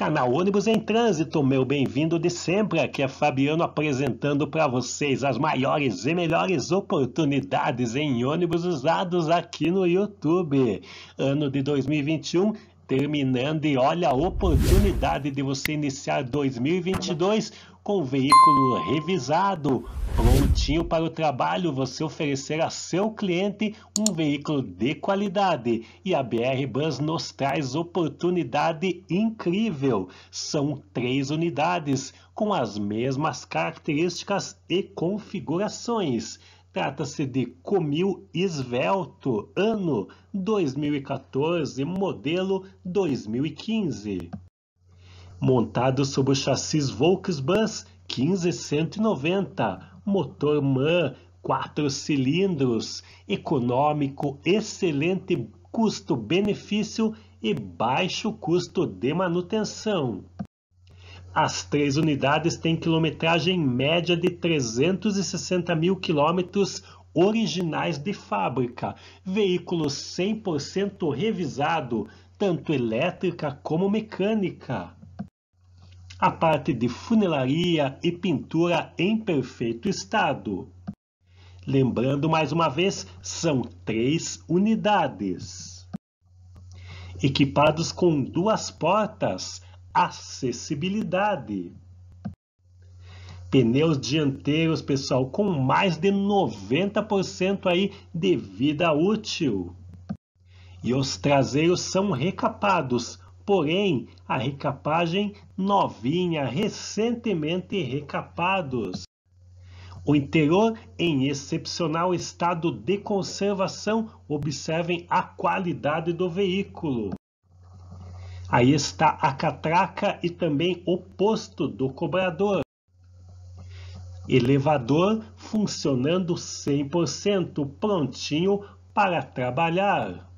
Canal Ônibus em Trânsito, meu bem-vindo de sempre. Aqui é Fabiano apresentando para vocês as maiores e melhores oportunidades em ônibus usados aqui no YouTube. Ano de 2021 terminando e olha a oportunidade de você iniciar 2022 com o veículo revisado, prontinho para o trabalho, você oferecer a seu cliente um veículo de qualidade. E a BR Bus nos traz oportunidade incrível. São três unidades com as mesmas características e configurações Trata-se de Comil Esvelto, ano 2014, modelo 2015. Montado sob o chassis Volksbus 15190, motor MAN, 4 cilindros, econômico, excelente custo-benefício e baixo custo de manutenção. As três unidades têm quilometragem média de 360 mil quilômetros originais de fábrica, veículo 100% revisado, tanto elétrica como mecânica. A parte de funilaria e pintura em perfeito estado. Lembrando mais uma vez, são três unidades. Equipados com duas portas, acessibilidade. Pneus dianteiros, pessoal, com mais de 90% aí de vida útil. E os traseiros são recapados, porém, a recapagem novinha, recentemente recapados. O interior em excepcional estado de conservação, observem a qualidade do veículo. Aí está a catraca e também o posto do cobrador. Elevador funcionando 100% prontinho para trabalhar.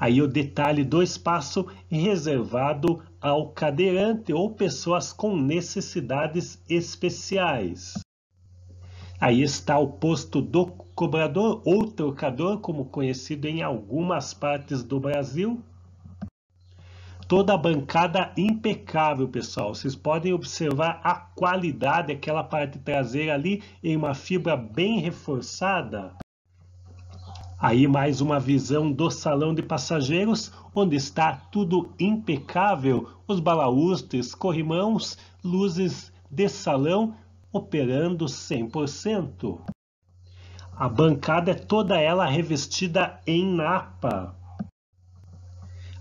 Aí o detalhe do espaço reservado ao cadeirante ou pessoas com necessidades especiais. Aí está o posto do cobrador ou trocador, como conhecido em algumas partes do Brasil. Toda a bancada impecável, pessoal. Vocês podem observar a qualidade, aquela parte traseira ali em uma fibra bem reforçada. Aí mais uma visão do salão de passageiros, onde está tudo impecável, os balaústres, corrimãos, luzes de salão operando 100%. A bancada é toda ela revestida em napa.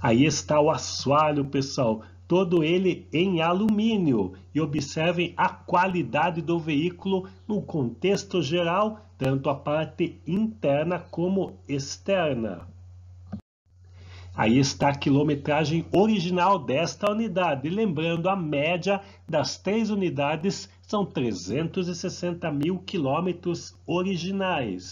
Aí está o assoalho, pessoal, todo ele em alumínio. E observem a qualidade do veículo no contexto geral, tanto a parte interna como externa. Aí está a quilometragem original desta unidade. Lembrando, a média das três unidades são 360 mil quilômetros originais.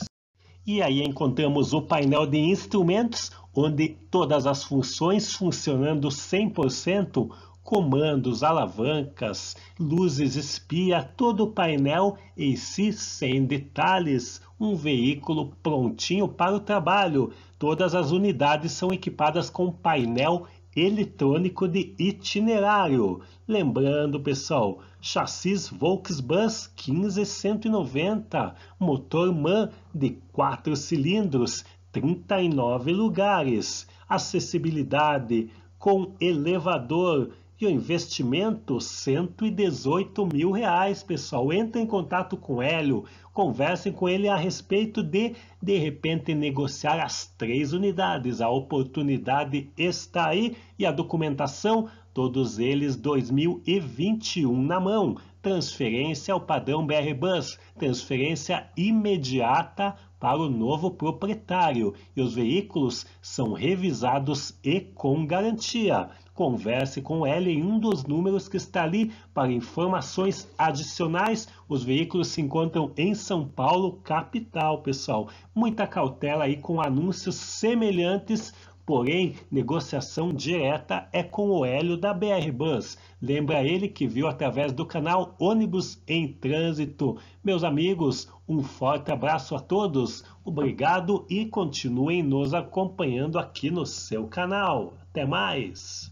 E aí encontramos o painel de instrumentos, onde todas as funções funcionando 100%, comandos, alavancas, luzes, espia, todo o painel em si sem detalhes, um veículo prontinho para o trabalho. Todas as unidades são equipadas com painel eletrônico de itinerário. Lembrando, pessoal, chassis Volksbus 15190, motor MAN de 4 cilindros, 39 lugares, acessibilidade com elevador e o investimento 118 mil reais, pessoal. Entre em contato com Hélio, conversem com ele a respeito de, de repente, negociar as três unidades. A oportunidade está aí e a documentação, todos eles 2021 na mão transferência ao padrão BR Bus, transferência imediata para o novo proprietário e os veículos são revisados e com garantia. Converse com ela em um dos números que está ali para informações adicionais. Os veículos se encontram em São Paulo, capital, pessoal. Muita cautela aí com anúncios semelhantes Porém, negociação direta é com o Hélio da BR Bus. Lembra ele que viu através do canal Ônibus em Trânsito. Meus amigos, um forte abraço a todos. Obrigado e continuem nos acompanhando aqui no seu canal. Até mais!